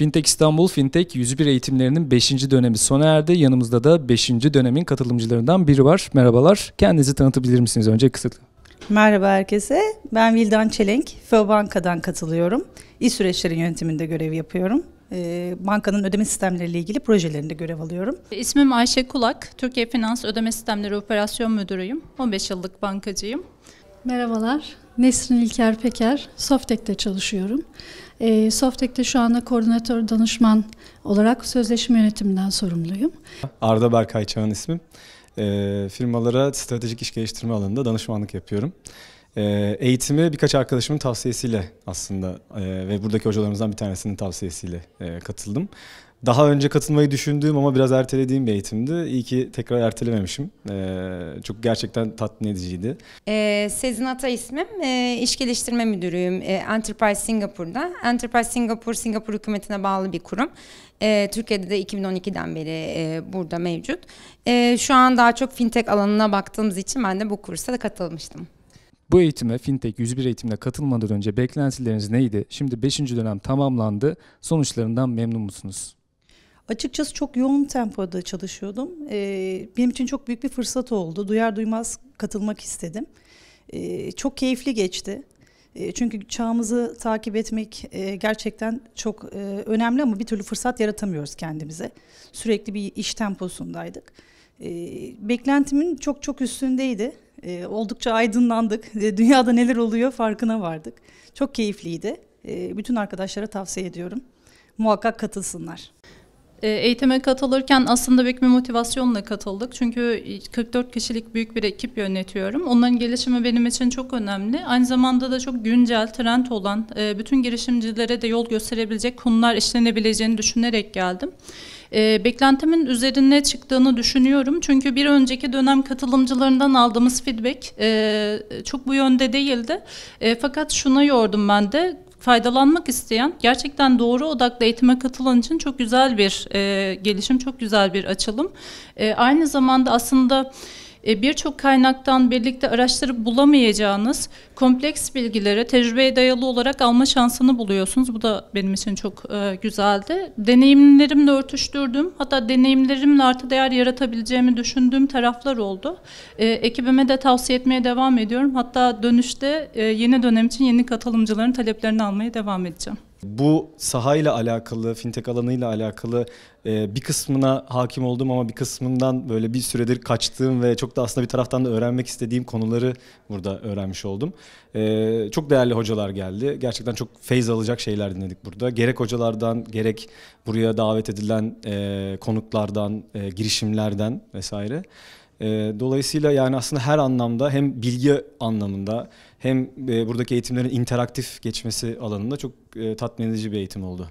Fintech İstanbul Fintech 101 eğitimlerinin 5. dönemi sona erdi. Yanımızda da 5. dönemin katılımcılarından biri var. Merhabalar. Kendinizi tanıtabilir misiniz önce kısıtlı? Merhaba herkese. Ben Vildan Çelenk. FÖ Banka'dan katılıyorum. İş süreçlerin yönetiminde görev yapıyorum ee, bankanın ödeme sistemleriyle ilgili projelerinde görev alıyorum. İsmim Ayşe Kulak, Türkiye Finans Ödeme Sistemleri Operasyon Müdürüyüm. 15 yıllık bankacıyım. Merhabalar, Nesrin İlker Peker, Softek'te çalışıyorum. E, Softek'te şu anda koordinatör danışman olarak sözleşme yönetiminden sorumluyum. Arda Berkay Çağ'ın ismim. E, ee, firmalara stratejik iş geliştirme alanında danışmanlık yapıyorum. Ee, eğitimi birkaç arkadaşımın tavsiyesiyle aslında e, ve buradaki hocalarımızdan bir tanesinin tavsiyesiyle e, katıldım. Daha önce katılmayı düşündüğüm ama biraz ertelediğim bir eğitimdi. İyi ki tekrar ertelememişim. E, çok gerçekten tatmin ediciydi. Ee, Sezin Ata ismim. Ee, İş geliştirme müdürüyüm. Enterprise Singapur'da. Enterprise Singapur, Singapur hükümetine bağlı bir kurum. Türkiye'de de 2012'den beri burada mevcut. şu an daha çok fintech alanına baktığımız için ben de bu kursa da katılmıştım. Bu eğitime Fintech 101 eğitimine katılmadan önce beklentileriniz neydi? Şimdi 5. dönem tamamlandı. Sonuçlarından memnun musunuz? Açıkçası çok yoğun tempoda çalışıyordum. Ee, benim için çok büyük bir fırsat oldu. Duyar duymaz katılmak istedim. Ee, çok keyifli geçti. Ee, çünkü çağımızı takip etmek e, gerçekten çok e, önemli ama bir türlü fırsat yaratamıyoruz kendimize. Sürekli bir iş temposundaydık. Ee, beklentimin çok çok üstündeydi e, oldukça aydınlandık. E, dünyada neler oluyor farkına vardık. Çok keyifliydi. E, bütün arkadaşlara tavsiye ediyorum. Muhakkak katılsınlar. E, eğitime katılırken aslında büyük bir motivasyonla katıldık. Çünkü 44 kişilik büyük bir ekip yönetiyorum. Onların gelişimi benim için çok önemli. Aynı zamanda da çok güncel, trend olan, e, bütün girişimcilere de yol gösterebilecek konular işlenebileceğini düşünerek geldim e, beklentimin üzerine çıktığını düşünüyorum. Çünkü bir önceki dönem katılımcılarından aldığımız feedback çok bu yönde değildi. fakat şuna yordum ben de faydalanmak isteyen gerçekten doğru odaklı eğitime katılan için çok güzel bir e, gelişim, çok güzel bir açılım. E, aynı zamanda aslında e, birçok kaynaktan birlikte araştırıp bulamayacağınız kompleks bilgileri tecrübeye dayalı olarak alma şansını buluyorsunuz. Bu da benim için çok e, güzeldi. Deneyimlerimle örtüştürdüm. Hatta deneyimlerimle artı değer yaratabileceğimi düşündüğüm taraflar oldu. E, ekibime de tavsiye etmeye devam ediyorum. Hatta dönüşte yeni dönem için yeni katılımcıların taleplerini almaya devam edeceğim. Bu sahayla alakalı, fintech alanıyla alakalı e, bir kısmına hakim oldum ama bir kısmından böyle bir süredir kaçtığım ve çok da aslında bir taraftan da öğrenmek istediğim konuları burada öğrenmiş oldum. E, çok değerli hocalar geldi. Gerçekten çok feyz alacak şeyler dinledik burada. Gerek hocalardan, gerek buraya davet edilen e, konuklardan, girişimlerden vesaire. Ee, dolayısıyla yani aslında her anlamda hem bilgi anlamında hem e, buradaki eğitimlerin interaktif geçmesi alanında çok e, tatmin edici bir eğitim oldu.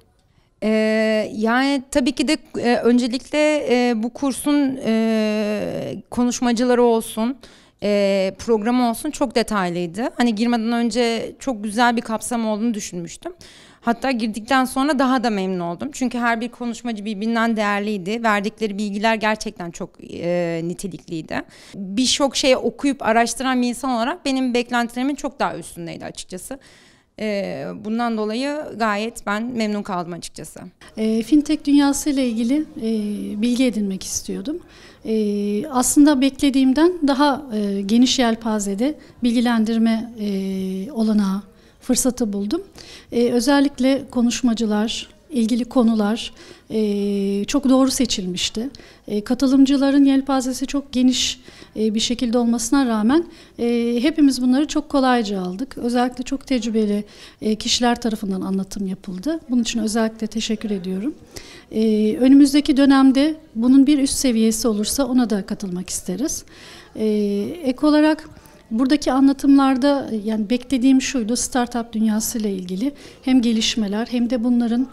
Ee, yani tabii ki de e, öncelikle e, bu kursun e, konuşmacıları olsun, e, programı olsun çok detaylıydı. Hani girmeden önce çok güzel bir kapsam olduğunu düşünmüştüm. Hatta girdikten sonra daha da memnun oldum. Çünkü her bir konuşmacı birbirinden değerliydi. Verdikleri bilgiler gerçekten çok e, nitelikliydi. Birçok şeyi okuyup araştıran bir insan olarak benim beklentilerimin çok daha üstündeydi açıkçası. E, bundan dolayı gayet ben memnun kaldım açıkçası. E, fintech dünyası ile ilgili e, bilgi edinmek istiyordum. E, aslında beklediğimden daha e, geniş yelpazede bilgilendirme e, olanağı fırsatı buldum. E, özellikle konuşmacılar, ilgili konular e, çok doğru seçilmişti. E, katılımcıların yelpazesi çok geniş e, bir şekilde olmasına rağmen e, hepimiz bunları çok kolayca aldık. Özellikle çok tecrübeli e, kişiler tarafından anlatım yapıldı. Bunun için özellikle teşekkür ediyorum. E, önümüzdeki dönemde bunun bir üst seviyesi olursa ona da katılmak isteriz. E, ek olarak Buradaki anlatımlarda yani beklediğim şuydu startup dünyası ile ilgili hem gelişmeler hem de bunların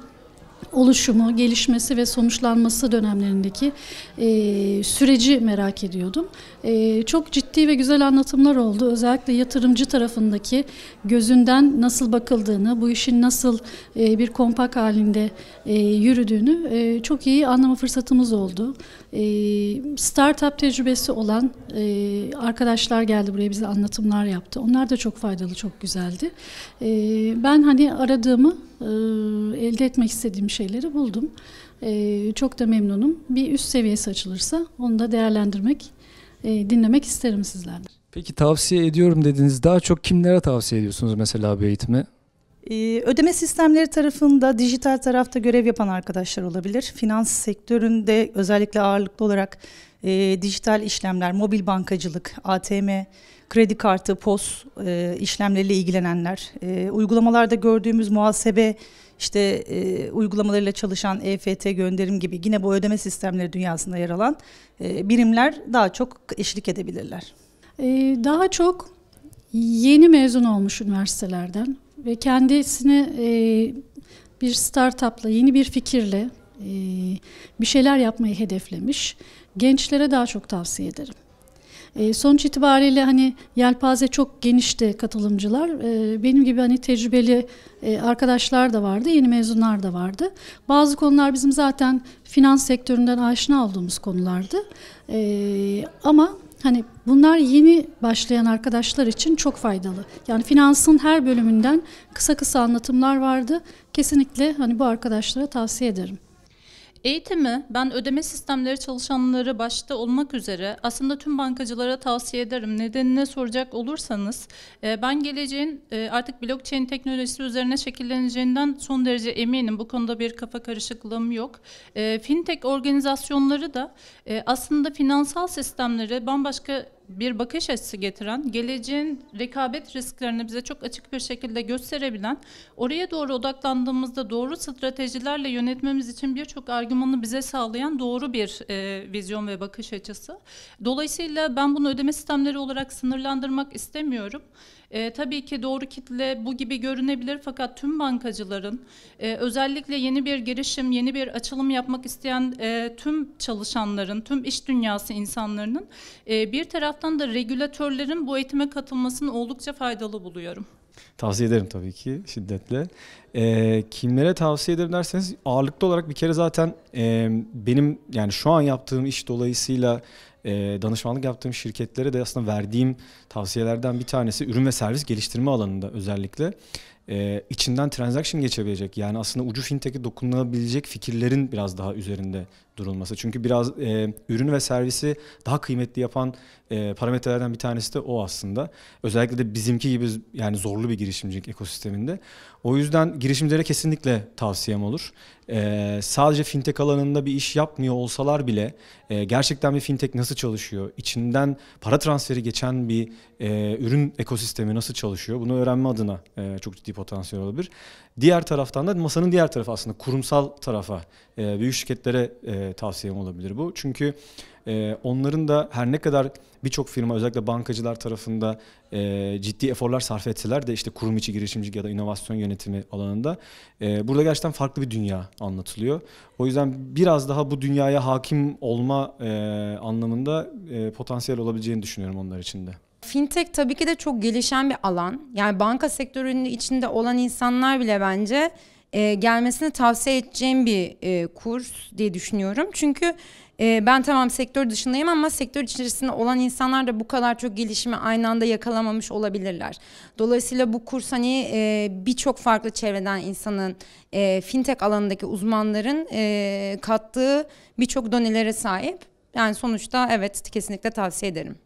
oluşumu, gelişmesi ve sonuçlanması dönemlerindeki e, süreci merak ediyordum. E, çok ciddi ciddi ve güzel anlatımlar oldu. Özellikle yatırımcı tarafındaki gözünden nasıl bakıldığını, bu işin nasıl e, bir kompak halinde e, yürüdüğünü e, çok iyi anlama fırsatımız oldu. E, startup tecrübesi olan e, arkadaşlar geldi buraya bize anlatımlar yaptı. Onlar da çok faydalı, çok güzeldi. E, ben hani aradığımı e, elde etmek istediğim şeyleri buldum. E, çok da memnunum. Bir üst seviyesi açılırsa onu da değerlendirmek e, dinlemek isterim sizlerden. Peki tavsiye ediyorum dediniz. Daha çok kimlere tavsiye ediyorsunuz mesela bu eğitimi? Ee, ödeme sistemleri tarafında dijital tarafta görev yapan arkadaşlar olabilir. Finans sektöründe özellikle ağırlıklı olarak e, dijital işlemler, mobil bankacılık, ATM, kredi kartı, POS e, işlemleriyle ilgilenenler, e, uygulamalarda gördüğümüz muhasebe işte e, uygulamalarıyla çalışan EFT gönderim gibi yine bu ödeme sistemleri dünyasında yer alan e, birimler daha çok eşlik edebilirler. E, daha çok yeni mezun olmuş üniversitelerden ve kendisini e, bir startupla, yeni bir fikirle e, bir şeyler yapmayı hedeflemiş gençlere daha çok tavsiye ederim. E, sonuç itibariyle hani yelpaze çok genişti katılımcılar. Ee, benim gibi hani tecrübeli e, arkadaşlar da vardı, yeni mezunlar da vardı. Bazı konular bizim zaten finans sektöründen aşina olduğumuz konulardı. Ee, ama hani bunlar yeni başlayan arkadaşlar için çok faydalı. Yani finansın her bölümünden kısa kısa anlatımlar vardı. Kesinlikle hani bu arkadaşlara tavsiye ederim. Eğitimi ben ödeme sistemleri çalışanları başta olmak üzere aslında tüm bankacılara tavsiye ederim. Nedenine soracak olursanız e, ben geleceğin e, artık blockchain teknolojisi üzerine şekilleneceğinden son derece eminim. Bu konuda bir kafa karışıklığım yok. E, fintech organizasyonları da aslında finansal sistemleri bambaşka bir bakış açısı getiren, geleceğin rekabet risklerini bize çok açık bir şekilde gösterebilen, oraya doğru odaklandığımızda doğru stratejilerle yönetmemiz için birçok argümanı bize sağlayan doğru bir e, vizyon ve bakış açısı. Dolayısıyla ben bunu ödeme sistemleri olarak sınırlandırmak istemiyorum. E, tabii ki doğru kitle bu gibi görünebilir fakat tüm bankacıların e, özellikle yeni bir girişim, yeni bir açılım yapmak isteyen e, tüm çalışanların, tüm iş dünyası insanların e, bir taraftan da regülatörlerin bu eğitime katılmasını oldukça faydalı buluyorum. Tavsiye ederim tabii ki şiddetle. E, kimlere tavsiye ederim derseniz ağırlıklı olarak bir kere zaten e, benim yani şu an yaptığım iş dolayısıyla e, danışmanlık yaptığım şirketlere de aslında verdiğim tavsiyelerden bir tanesi ürün ve servis geliştirme alanında özellikle e, içinden transaction geçebilecek yani aslında ucu fintech'e dokunulabilecek fikirlerin biraz daha üzerinde durulması. Çünkü biraz e, ürün ve servisi daha kıymetli yapan e, parametrelerden bir tanesi de o aslında. Özellikle de bizimki gibi yani zorlu bir girişimcilik ekosisteminde. O yüzden girişimcilere kesinlikle tavsiyem olur. E, sadece fintech alanında bir iş yapmıyor olsalar bile e, gerçekten bir fintech nasıl çalışıyor? İçinden para transferi geçen bir e, ürün ekosistemi nasıl çalışıyor? Bunu öğrenme adına e, çok ciddi potansiyel olabilir. Diğer taraftan da masanın diğer tarafı aslında kurumsal tarafa, e, büyük şirketlere e, tavsiyem olabilir bu. Çünkü e, onların da her ne kadar birçok firma özellikle bankacılar tarafında e, ciddi eforlar sarf etseler de işte kurum içi girişimcilik ya da inovasyon yönetimi alanında e, burada gerçekten farklı bir dünya anlatılıyor. O yüzden biraz daha bu dünyaya hakim olma e, anlamında e, potansiyel olabileceğini düşünüyorum onlar için de. Fintech tabii ki de çok gelişen bir alan. Yani banka sektörünün içinde olan insanlar bile bence e, gelmesini tavsiye edeceğim bir e, kurs diye düşünüyorum. Çünkü e, ben tamam sektör dışındayım ama sektör içerisinde olan insanlar da bu kadar çok gelişimi aynı anda yakalamamış olabilirler. Dolayısıyla bu kurs hani e, birçok farklı çevreden insanın e, fintech alanındaki uzmanların e, kattığı birçok donelere sahip. Yani sonuçta evet kesinlikle tavsiye ederim.